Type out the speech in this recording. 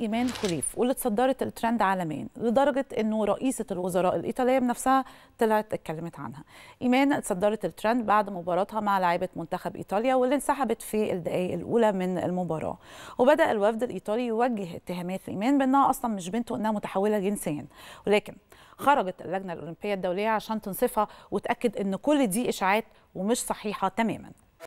ايمان خليف واللي اتصدرت الترند عالميا لدرجه انه رئيسه الوزراء الايطاليه بنفسها طلعت اتكلمت عنها. ايمان اتصدرت الترند بعد مباراتها مع لاعيبه منتخب ايطاليا واللي انسحبت في الدقائق الاولى من المباراه. وبدا الوفد الايطالي يوجه اتهامات لايمان بانها اصلا مش بنته وانها متحوله جنسيا ولكن خرجت اللجنه الاولمبيه الدوليه عشان تنصفها وتاكد ان كل دي اشاعات ومش صحيحه تماما.